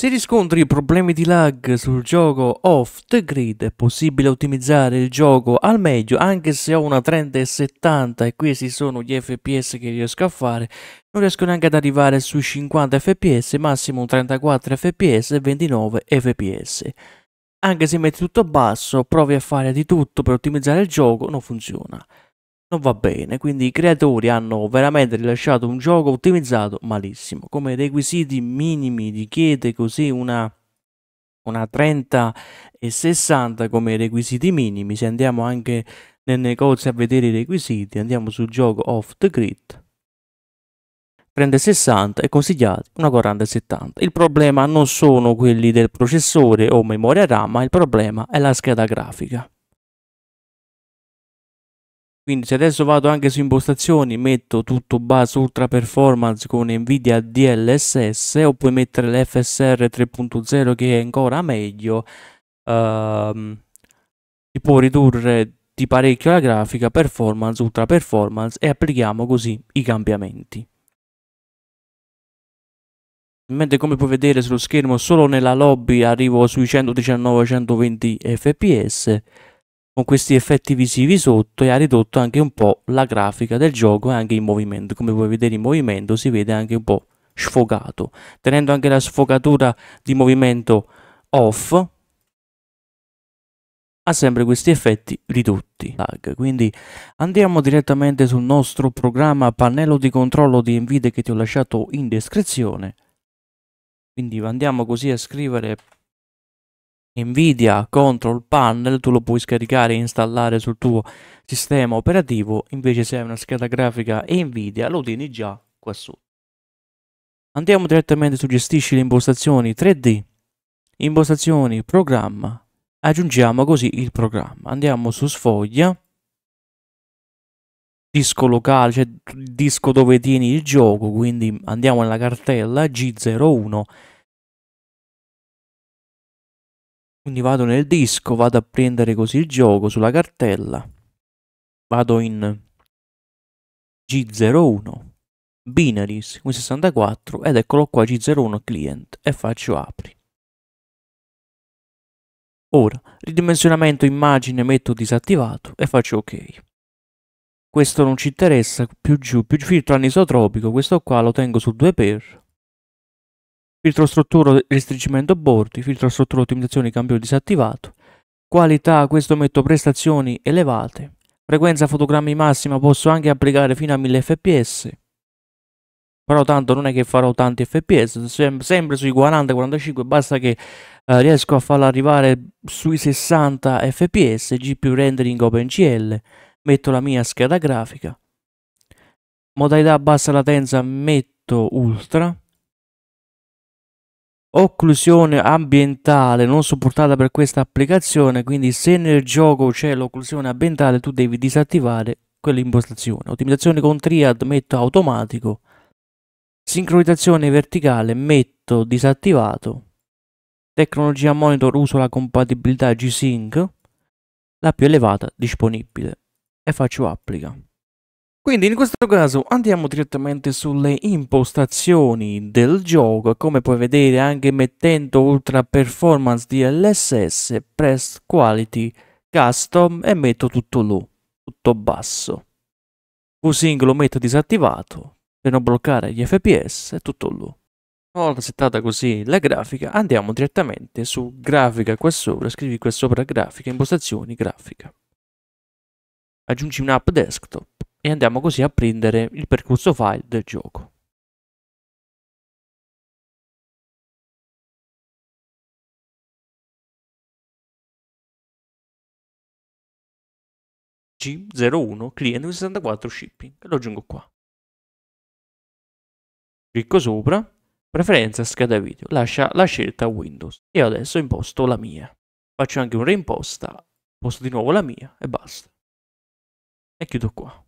Se riscontri problemi di lag sul gioco off the grid è possibile ottimizzare il gioco al meglio anche se ho una 30 e 70 e questi sono gli fps che riesco a fare non riesco neanche ad arrivare sui 50 fps massimo 34 fps e 29 fps anche se metti tutto basso provi a fare di tutto per ottimizzare il gioco non funziona non va bene, quindi i creatori hanno veramente rilasciato un gioco ottimizzato malissimo, come requisiti minimi richiede così una, una 30 e 60 come requisiti minimi, se andiamo anche nel negozio a vedere i requisiti, andiamo sul gioco off the grid, 30 e 60 e consigliati una 40 e 70. Il problema non sono quelli del processore o memoria RAM, ma il problema è la scheda grafica quindi se adesso vado anche su impostazioni metto tutto base ultra performance con Nvidia DLSS o puoi mettere l'FSR 3.0 che è ancora meglio uh, ehm, ti può ridurre di parecchio la grafica performance ultra performance e applichiamo così i cambiamenti mentre come puoi vedere sullo schermo solo nella lobby arrivo sui 119-120 fps con questi effetti visivi sotto e ha ridotto anche un po' la grafica del gioco e anche il movimento. Come puoi vedere in movimento si vede anche un po' sfogato, tenendo anche la sfogatura di movimento off ha sempre questi effetti ridotti. Quindi andiamo direttamente sul nostro programma pannello di controllo di Nvidia che ti ho lasciato in descrizione. Quindi andiamo così a scrivere Nvidia Control Panel, tu lo puoi scaricare e installare sul tuo sistema operativo, invece se hai una scheda grafica Nvidia lo tieni già qua sotto. Andiamo direttamente su gestisci le impostazioni 3D, impostazioni, programma, aggiungiamo così il programma, andiamo su sfoglia, disco locale, cioè disco dove tieni il gioco, quindi andiamo nella cartella G01 Quindi vado nel disco, vado a prendere così il gioco sulla cartella, vado in G01, binaries, con 64 ed eccolo qua G01 client e faccio apri. Ora, ridimensionamento immagine metto disattivato e faccio ok. Questo non ci interessa, più giù, più filtro anisotropico, questo qua lo tengo su 2x filtro struttura restringimento bordi, filtro struttura ottimizzazione cambio disattivato, qualità questo metto prestazioni elevate, frequenza fotogrammi massima posso anche applicare fino a 1000 fps, però tanto non è che farò tanti fps, sem sempre sui 40-45 basta che eh, riesco a farla arrivare sui 60 fps, GPU rendering OpenCL, metto la mia scheda grafica, modalità bassa latenza metto ultra, occlusione ambientale non supportata per questa applicazione, quindi se nel gioco c'è l'occlusione ambientale tu devi disattivare quell'impostazione. Ottimizzazione con triad metto automatico, sincronizzazione verticale metto disattivato, tecnologia monitor uso la compatibilità G-Sync, la più elevata disponibile e faccio applica. Quindi in questo caso andiamo direttamente sulle impostazioni del gioco, come puoi vedere anche mettendo Ultra Performance DLSS, Press Quality, Custom e metto tutto low, tutto basso. Q-Sync lo metto disattivato per non bloccare gli FPS e tutto low. Una volta settata così la grafica andiamo direttamente su grafica qua sopra, scrivi qua sopra grafica, impostazioni, grafica. Aggiungi un'app desktop e andiamo così a prendere il percorso file del gioco. G01 client 64 shipping e lo aggiungo qua. Clicco sopra, preferenza scheda video, lascia la scelta Windows. Io adesso imposto la mia. Faccio anche un reimposta, imposto di nuovo la mia e basta. E chiudo qua.